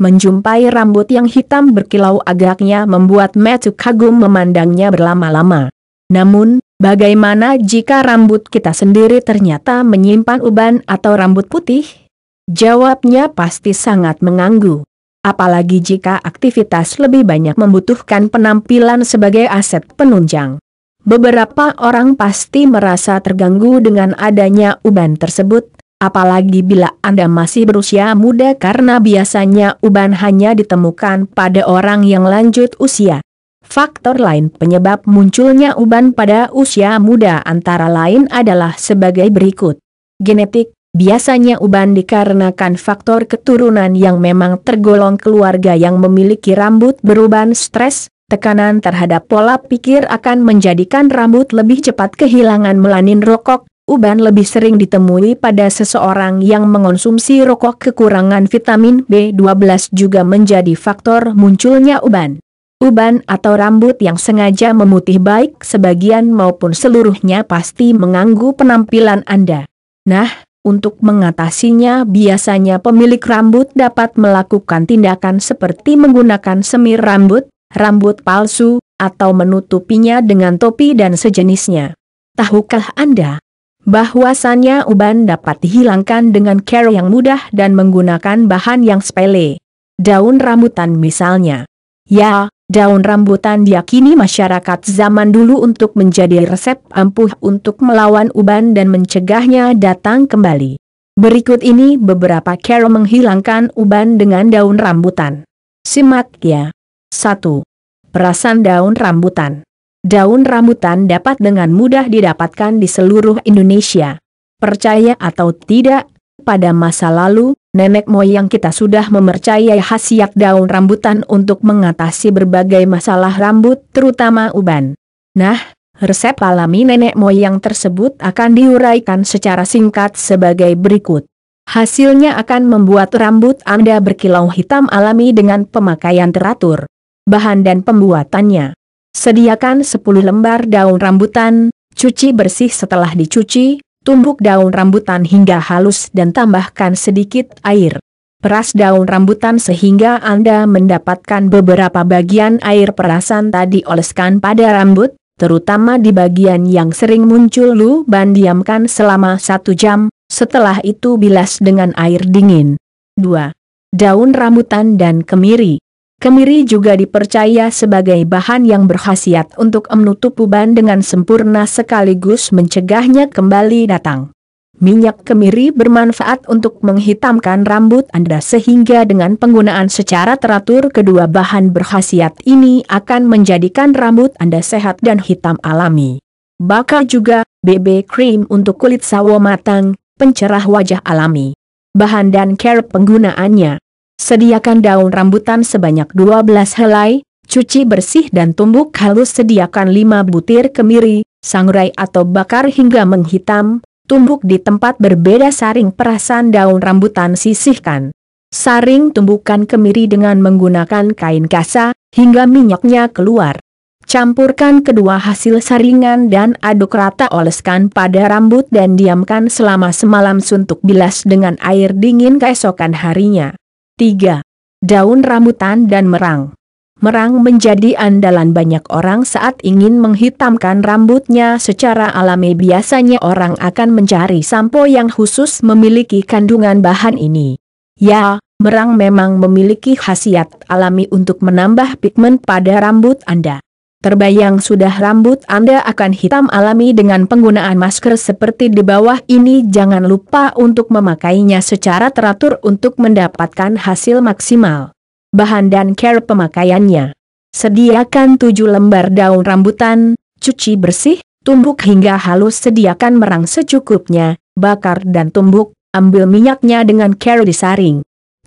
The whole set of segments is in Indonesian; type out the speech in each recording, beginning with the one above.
Menjumpai rambut yang hitam berkilau agaknya membuat Matthew kagum memandangnya berlama-lama. Namun, bagaimana jika rambut kita sendiri ternyata menyimpan uban atau rambut putih? Jawabnya pasti sangat mengganggu. Apalagi jika aktivitas lebih banyak membutuhkan penampilan sebagai aset penunjang. Beberapa orang pasti merasa terganggu dengan adanya uban tersebut, Apalagi bila Anda masih berusia muda karena biasanya uban hanya ditemukan pada orang yang lanjut usia. Faktor lain penyebab munculnya uban pada usia muda antara lain adalah sebagai berikut. Genetik, biasanya uban dikarenakan faktor keturunan yang memang tergolong keluarga yang memiliki rambut beruban stres, tekanan terhadap pola pikir akan menjadikan rambut lebih cepat kehilangan melanin rokok, uban lebih sering ditemui pada seseorang yang mengonsumsi rokok kekurangan vitamin B12 juga menjadi faktor munculnya uban. Uban atau rambut yang sengaja memutih baik sebagian maupun seluruhnya pasti mengganggu penampilan Anda. Nah, untuk mengatasinya biasanya pemilik rambut dapat melakukan tindakan seperti menggunakan semir rambut, rambut palsu, atau menutupinya dengan topi dan sejenisnya. Tahukah Anda bahwasannya uban dapat dihilangkan dengan cara yang mudah dan menggunakan bahan yang sepele. Daun rambutan misalnya. Ya, daun rambutan diyakini masyarakat zaman dulu untuk menjadi resep ampuh untuk melawan uban dan mencegahnya datang kembali. Berikut ini beberapa cara menghilangkan uban dengan daun rambutan. Simak ya. 1. Perasan daun rambutan. Daun rambutan dapat dengan mudah didapatkan di seluruh Indonesia. Percaya atau tidak, pada masa lalu, nenek moyang kita sudah mempercayai khasiat daun rambutan untuk mengatasi berbagai masalah rambut terutama uban. Nah, resep alami nenek moyang tersebut akan diuraikan secara singkat sebagai berikut. Hasilnya akan membuat rambut Anda berkilau hitam alami dengan pemakaian teratur. Bahan dan pembuatannya Sediakan 10 lembar daun rambutan, cuci bersih setelah dicuci, tumbuk daun rambutan hingga halus dan tambahkan sedikit air. Peras daun rambutan sehingga Anda mendapatkan beberapa bagian air perasan tadi oleskan pada rambut, terutama di bagian yang sering muncul luban diamkan selama satu jam, setelah itu bilas dengan air dingin. 2. Daun rambutan dan kemiri Kemiri juga dipercaya sebagai bahan yang berkhasiat untuk menutup uban dengan sempurna sekaligus mencegahnya kembali datang. Minyak kemiri bermanfaat untuk menghitamkan rambut Anda sehingga dengan penggunaan secara teratur kedua bahan berkhasiat ini akan menjadikan rambut Anda sehat dan hitam alami. Bakar juga BB cream untuk kulit sawo matang, pencerah wajah alami. Bahan dan care penggunaannya Sediakan daun rambutan sebanyak 12 helai, cuci bersih dan tumbuk halus sediakan 5 butir kemiri, sangrai atau bakar hingga menghitam, tumbuk di tempat berbeda saring perasan daun rambutan sisihkan. Saring tumbukan kemiri dengan menggunakan kain kasa, hingga minyaknya keluar. Campurkan kedua hasil saringan dan aduk rata oleskan pada rambut dan diamkan selama semalam suntuk bilas dengan air dingin keesokan harinya. 3. Daun rambutan dan merang. Merang menjadi andalan banyak orang saat ingin menghitamkan rambutnya secara alami biasanya orang akan mencari sampo yang khusus memiliki kandungan bahan ini. Ya, merang memang memiliki khasiat alami untuk menambah pigmen pada rambut Anda. Terbayang sudah rambut Anda akan hitam alami dengan penggunaan masker seperti di bawah ini jangan lupa untuk memakainya secara teratur untuk mendapatkan hasil maksimal. Bahan dan care pemakaiannya. Sediakan 7 lembar daun rambutan, cuci bersih, tumbuk hingga halus sediakan merang secukupnya, bakar dan tumbuk, ambil minyaknya dengan care disaring.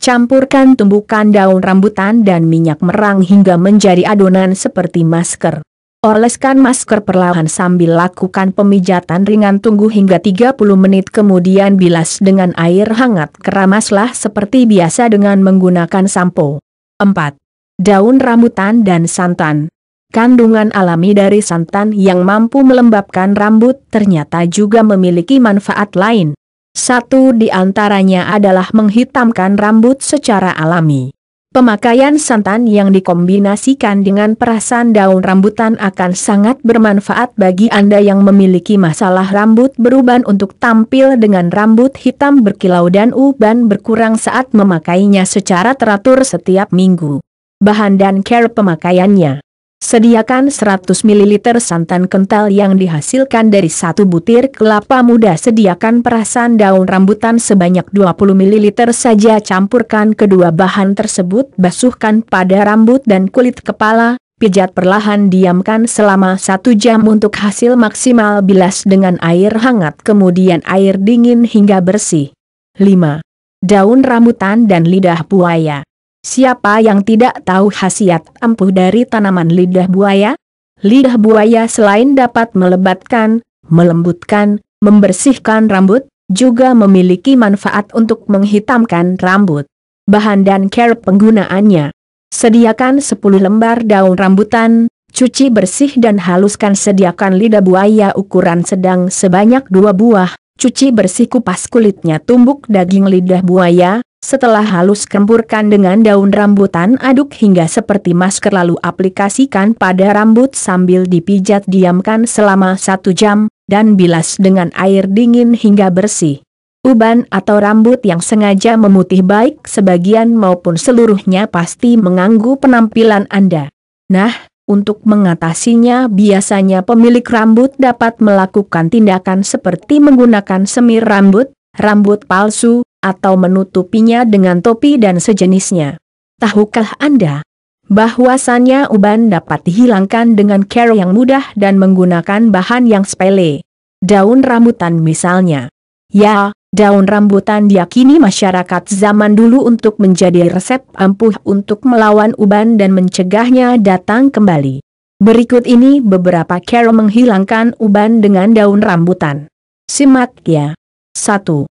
Campurkan tumbukan daun rambutan dan minyak merang hingga menjadi adonan seperti masker. Oleskan masker perlahan sambil lakukan pemijatan ringan tunggu hingga 30 menit kemudian bilas dengan air hangat keramaslah seperti biasa dengan menggunakan sampo. 4. Daun rambutan dan santan Kandungan alami dari santan yang mampu melembabkan rambut ternyata juga memiliki manfaat lain. Satu di antaranya adalah menghitamkan rambut secara alami. Pemakaian santan yang dikombinasikan dengan perasan daun rambutan akan sangat bermanfaat bagi Anda yang memiliki masalah rambut beruban untuk tampil dengan rambut hitam berkilau dan uban berkurang saat memakainya secara teratur setiap minggu. Bahan dan care pemakaiannya Sediakan 100 ml santan kental yang dihasilkan dari satu butir kelapa muda Sediakan perasan daun rambutan sebanyak 20 ml saja Campurkan kedua bahan tersebut Basuhkan pada rambut dan kulit kepala Pijat perlahan diamkan selama satu jam untuk hasil maksimal bilas dengan air hangat kemudian air dingin hingga bersih. 5. Daun rambutan dan lidah buaya Siapa yang tidak tahu khasiat ampuh dari tanaman lidah buaya? Lidah buaya selain dapat melebatkan, melembutkan, membersihkan rambut, juga memiliki manfaat untuk menghitamkan rambut. Bahan dan care penggunaannya. Sediakan 10 lembar daun rambutan, cuci bersih dan haluskan sediakan lidah buaya ukuran sedang sebanyak dua buah, cuci bersih kupas kulitnya tumbuk daging lidah buaya, setelah halus kemburkan dengan daun rambutan aduk hingga seperti masker lalu aplikasikan pada rambut sambil dipijat diamkan selama satu jam, dan bilas dengan air dingin hingga bersih. Uban atau rambut yang sengaja memutih baik sebagian maupun seluruhnya pasti mengganggu penampilan Anda. Nah, untuk mengatasinya biasanya pemilik rambut dapat melakukan tindakan seperti menggunakan semir rambut, rambut palsu, atau menutupinya dengan topi dan sejenisnya. Tahukah Anda bahwasannya uban dapat dihilangkan dengan care yang mudah dan menggunakan bahan yang sepele? Daun rambutan misalnya. Ya, daun rambutan diakini masyarakat zaman dulu untuk menjadi resep ampuh untuk melawan uban dan mencegahnya datang kembali. Berikut ini beberapa cara menghilangkan uban dengan daun rambutan. Simak ya. 1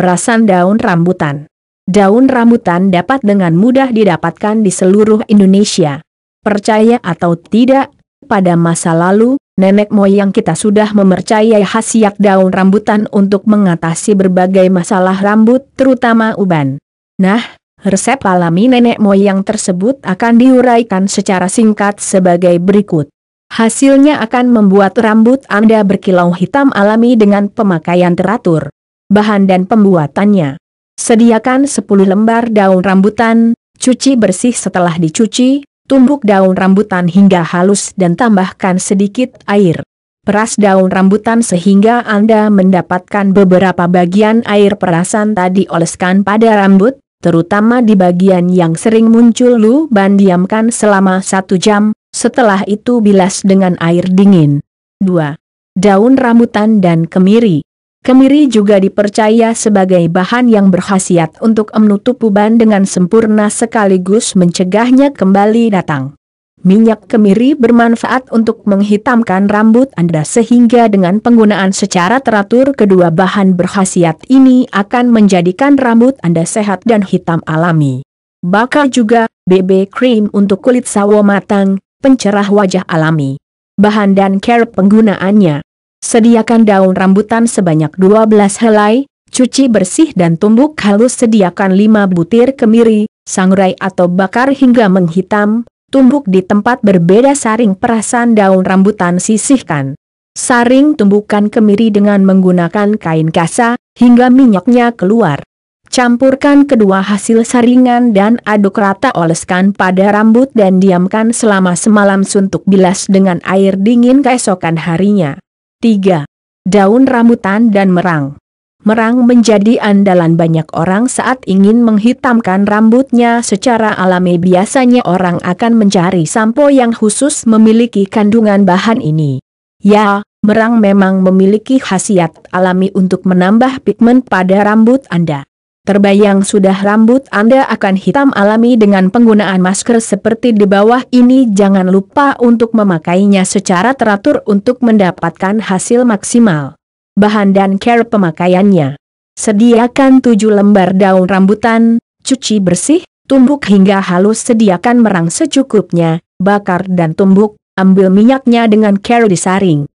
perasan daun rambutan. Daun rambutan dapat dengan mudah didapatkan di seluruh Indonesia. Percaya atau tidak, pada masa lalu, nenek moyang kita sudah mempercayai khasiat daun rambutan untuk mengatasi berbagai masalah rambut terutama uban. Nah, resep alami nenek moyang tersebut akan diuraikan secara singkat sebagai berikut. Hasilnya akan membuat rambut Anda berkilau hitam alami dengan pemakaian teratur bahan dan pembuatannya. Sediakan 10 lembar daun rambutan, cuci bersih setelah dicuci, tumbuk daun rambutan hingga halus dan tambahkan sedikit air. Peras daun rambutan sehingga Anda mendapatkan beberapa bagian air perasan tadi oleskan pada rambut, terutama di bagian yang sering muncul luban diamkan selama satu jam, setelah itu bilas dengan air dingin. 2. Daun rambutan dan kemiri Kemiri juga dipercaya sebagai bahan yang berkhasiat untuk menutup uban dengan sempurna sekaligus mencegahnya kembali datang. Minyak kemiri bermanfaat untuk menghitamkan rambut Anda sehingga dengan penggunaan secara teratur kedua bahan berkhasiat ini akan menjadikan rambut Anda sehat dan hitam alami. Bakar juga BB cream untuk kulit sawo matang, pencerah wajah alami. Bahan dan care penggunaannya Sediakan daun rambutan sebanyak 12 helai, cuci bersih dan tumbuk halus sediakan 5 butir kemiri, sangrai atau bakar hingga menghitam, tumbuk di tempat berbeda saring perasan daun rambutan sisihkan. Saring tumbukan kemiri dengan menggunakan kain kasa, hingga minyaknya keluar. Campurkan kedua hasil saringan dan aduk rata oleskan pada rambut dan diamkan selama semalam suntuk bilas dengan air dingin keesokan harinya. 3. Daun rambutan dan merang. Merang menjadi andalan banyak orang saat ingin menghitamkan rambutnya secara alami biasanya orang akan mencari sampo yang khusus memiliki kandungan bahan ini. Ya, merang memang memiliki khasiat alami untuk menambah pigmen pada rambut Anda. Terbayang sudah rambut Anda akan hitam alami dengan penggunaan masker seperti di bawah ini jangan lupa untuk memakainya secara teratur untuk mendapatkan hasil maksimal. Bahan dan care pemakaiannya. Sediakan 7 lembar daun rambutan, cuci bersih, tumbuk hingga halus sediakan merang secukupnya, bakar dan tumbuk, ambil minyaknya dengan care disaring.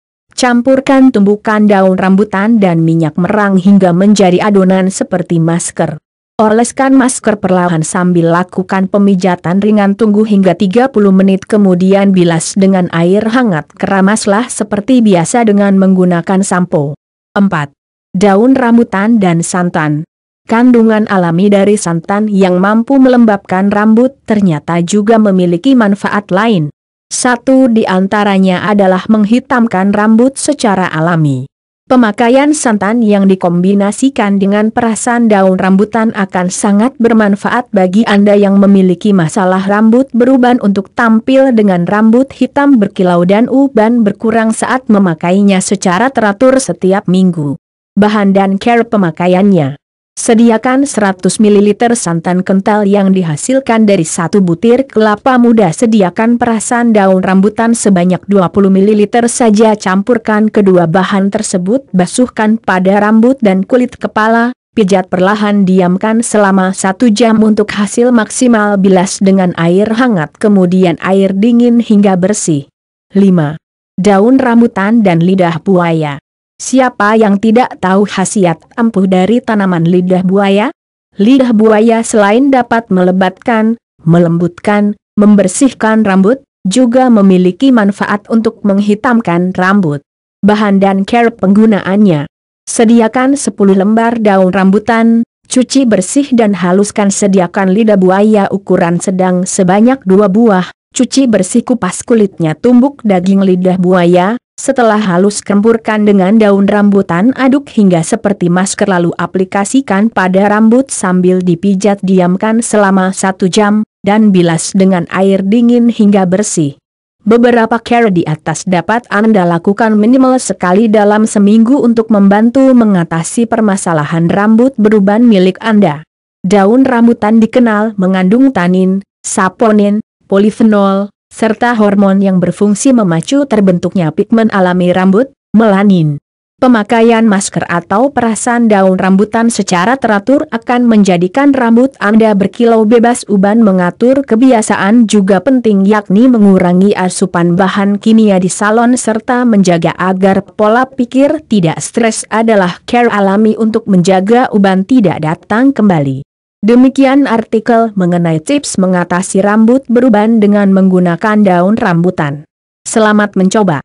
Campurkan tumbukan daun rambutan dan minyak merang hingga menjadi adonan seperti masker. Oleskan masker perlahan sambil lakukan pemijatan ringan tunggu hingga 30 menit kemudian bilas dengan air hangat keramaslah seperti biasa dengan menggunakan sampo. 4. Daun rambutan dan santan Kandungan alami dari santan yang mampu melembabkan rambut ternyata juga memiliki manfaat lain. Satu di antaranya adalah menghitamkan rambut secara alami. Pemakaian santan yang dikombinasikan dengan perasan daun rambutan akan sangat bermanfaat bagi Anda yang memiliki masalah rambut beruban untuk tampil dengan rambut hitam berkilau dan uban berkurang saat memakainya secara teratur setiap minggu. Bahan dan care pemakaiannya Sediakan 100 ml santan kental yang dihasilkan dari satu butir kelapa muda Sediakan perasan daun rambutan sebanyak 20 ml saja Campurkan kedua bahan tersebut Basuhkan pada rambut dan kulit kepala Pijat perlahan diamkan selama satu jam untuk hasil maksimal bilas dengan air hangat kemudian air dingin hingga bersih. 5. Daun rambutan dan lidah buaya Siapa yang tidak tahu khasiat ampuh dari tanaman lidah buaya? Lidah buaya selain dapat melebatkan, melembutkan, membersihkan rambut, juga memiliki manfaat untuk menghitamkan rambut. Bahan dan care penggunaannya. Sediakan 10 lembar daun rambutan, cuci bersih dan haluskan sediakan lidah buaya ukuran sedang sebanyak dua buah, cuci bersih kupas kulitnya tumbuk daging lidah buaya, setelah halus kemburkan dengan daun rambutan aduk hingga seperti masker lalu aplikasikan pada rambut sambil dipijat diamkan selama satu jam, dan bilas dengan air dingin hingga bersih. Beberapa care di atas dapat Anda lakukan minimal sekali dalam seminggu untuk membantu mengatasi permasalahan rambut beruban milik Anda. Daun rambutan dikenal mengandung tanin, saponin, polifenol, serta hormon yang berfungsi memacu terbentuknya pigmen alami rambut, melanin. Pemakaian masker atau perasan daun rambutan secara teratur akan menjadikan rambut Anda berkilau bebas uban mengatur kebiasaan juga penting yakni mengurangi asupan bahan kimia di salon serta menjaga agar pola pikir tidak stres adalah care alami untuk menjaga uban tidak datang kembali. Demikian artikel mengenai tips mengatasi rambut beruban dengan menggunakan daun rambutan. Selamat mencoba!